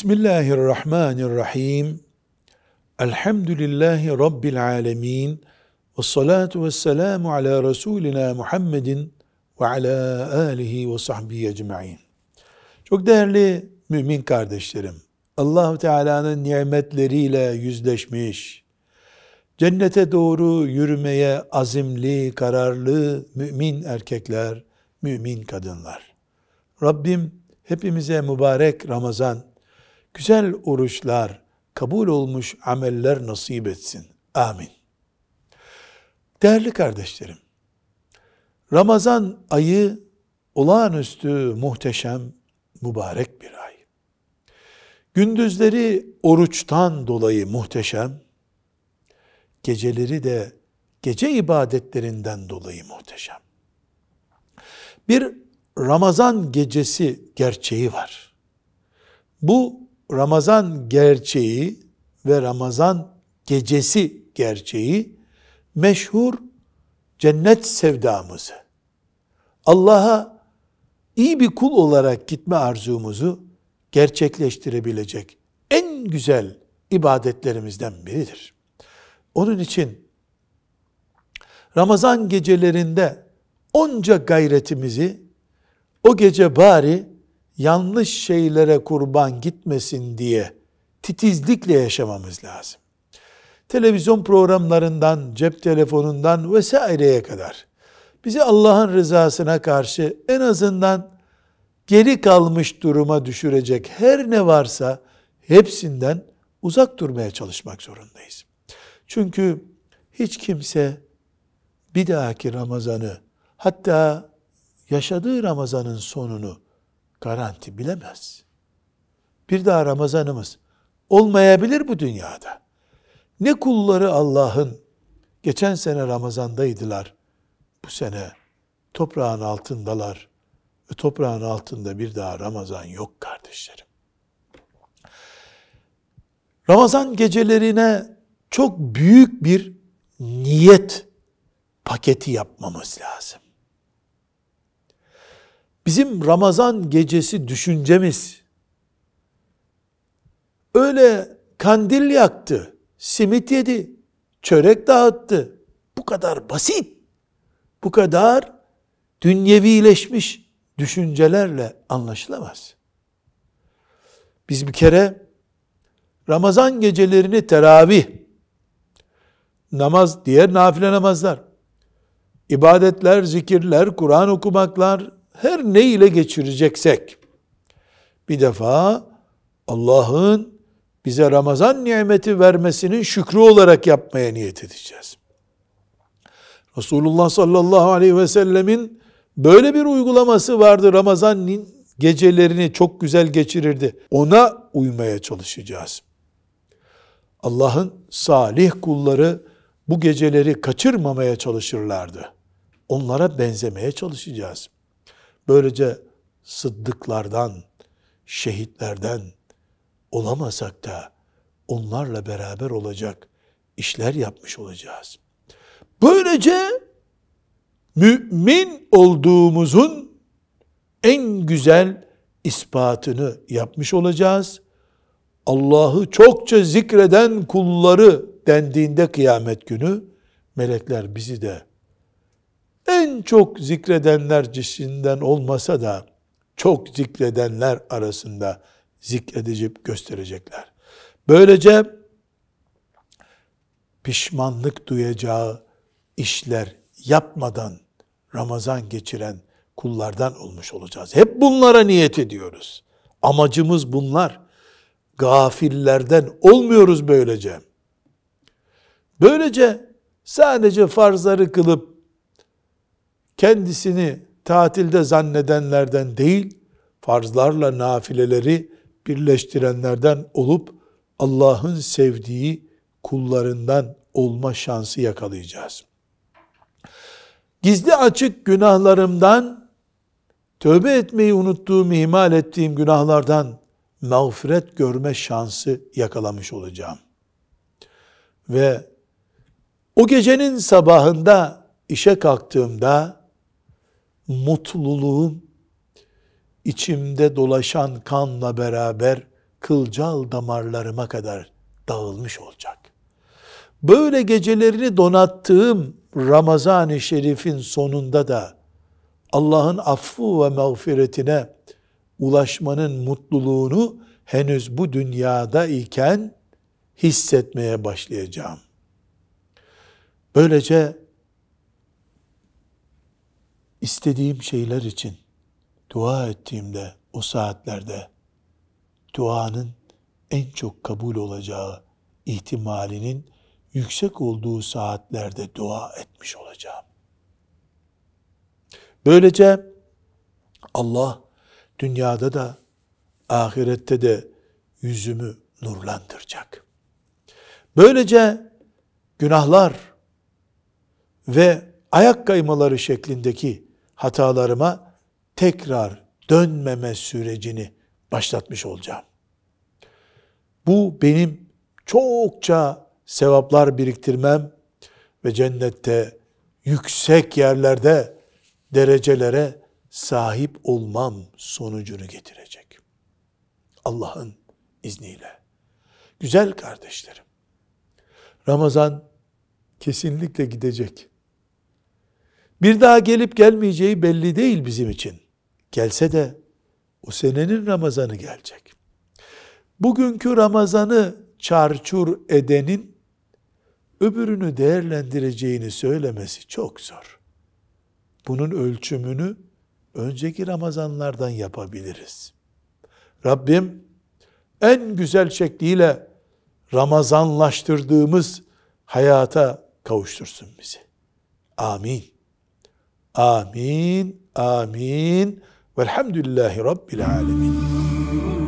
Bismillahirrahmanirrahim. Elhamdülillahi Rabbil alemin. Ve salatu ve selamu ala Resulina Muhammedin ve ala alihi ve sahbihi ecma'in. Çok değerli mümin kardeşlerim, Allahu Teala'nın nimetleriyle yüzleşmiş, cennete doğru yürümeye azimli, kararlı mümin erkekler, mümin kadınlar. Rabbim hepimize mübarek Ramazan güzel oruçlar, kabul olmuş ameller nasip etsin. Amin. Değerli kardeşlerim, Ramazan ayı olağanüstü muhteşem, mübarek bir ay. Gündüzleri oruçtan dolayı muhteşem, geceleri de gece ibadetlerinden dolayı muhteşem. Bir Ramazan gecesi gerçeği var. Bu Ramazan gerçeği ve Ramazan gecesi gerçeği meşhur cennet sevdamızı, Allah'a iyi bir kul olarak gitme arzumuzu gerçekleştirebilecek en güzel ibadetlerimizden biridir. Onun için Ramazan gecelerinde onca gayretimizi o gece bari yanlış şeylere kurban gitmesin diye titizlikle yaşamamız lazım. Televizyon programlarından, cep telefonundan vesaireye kadar bizi Allah'ın rızasına karşı en azından geri kalmış duruma düşürecek her ne varsa hepsinden uzak durmaya çalışmak zorundayız. Çünkü hiç kimse bir dahaki Ramazan'ı hatta yaşadığı Ramazan'ın sonunu Garanti bilemez. Bir daha Ramazanımız olmayabilir bu dünyada. Ne kulları Allah'ın geçen sene Ramazan'daydılar. Bu sene toprağın altındalar. Ve toprağın altında bir daha Ramazan yok kardeşlerim. Ramazan gecelerine çok büyük bir niyet paketi yapmamız lazım bizim Ramazan gecesi düşüncemiz öyle kandil yaktı, simit yedi, çörek dağıttı. Bu kadar basit, bu kadar dünyevileşmiş düşüncelerle anlaşılamaz. Biz bir kere Ramazan gecelerini teravih, namaz, diğer nafile namazlar, ibadetler, zikirler, Kur'an okumaklar, her ne ile geçireceksek bir defa Allah'ın bize Ramazan nimeti vermesinin şükrü olarak yapmaya niyet edeceğiz. Resulullah sallallahu aleyhi ve sellemin böyle bir uygulaması vardı. Ramazan gecelerini çok güzel geçirirdi. Ona uymaya çalışacağız. Allah'ın salih kulları bu geceleri kaçırmamaya çalışırlardı. Onlara benzemeye çalışacağız.'' Böylece sıddıklardan, şehitlerden olamasak da onlarla beraber olacak işler yapmış olacağız. Böylece mümin olduğumuzun en güzel ispatını yapmış olacağız. Allah'ı çokça zikreden kulları dendiğinde kıyamet günü melekler bizi de en çok zikredenler cisinden olmasa da çok zikredenler arasında zikredecek gösterecekler. Böylece pişmanlık duyacağı işler yapmadan Ramazan geçiren kullardan olmuş olacağız. Hep bunlara niyet ediyoruz. Amacımız bunlar. Gafillerden olmuyoruz böylece. Böylece sadece farzları kılıp kendisini tatilde zannedenlerden değil, farzlarla nafileleri birleştirenlerden olup Allah'ın sevdiği kullarından olma şansı yakalayacağız. Gizli açık günahlarımdan, tövbe etmeyi unuttuğum, ihmal ettiğim günahlardan mağfiret görme şansı yakalamış olacağım. Ve o gecenin sabahında işe kalktığımda mutluluğum içimde dolaşan kanla beraber kılcal damarlarıma kadar dağılmış olacak. Böyle gecelerini donattığım Ramazan-ı Şerif'in sonunda da Allah'ın affı ve mağfiretine ulaşmanın mutluluğunu henüz bu dünyada iken hissetmeye başlayacağım. Böylece istediğim şeyler için dua ettiğimde o saatlerde duanın en çok kabul olacağı ihtimalinin yüksek olduğu saatlerde dua etmiş olacağım. Böylece Allah dünyada da ahirette de yüzümü nurlandıracak. Böylece günahlar ve ayak kaymaları şeklindeki hatalarıma tekrar dönmeme sürecini başlatmış olacağım. Bu benim çokça sevaplar biriktirmem ve cennette yüksek yerlerde derecelere sahip olmam sonucunu getirecek. Allah'ın izniyle. Güzel kardeşlerim, Ramazan kesinlikle gidecek. Bir daha gelip gelmeyeceği belli değil bizim için. Gelse de o senenin Ramazanı gelecek. Bugünkü Ramazanı çarçur edenin öbürünü değerlendireceğini söylemesi çok zor. Bunun ölçümünü önceki Ramazanlardan yapabiliriz. Rabbim en güzel şekliyle Ramazanlaştırdığımız hayata kavuştursun bizi. Amin. Amin, amin. Velhamdülillahi Rabbil alemin.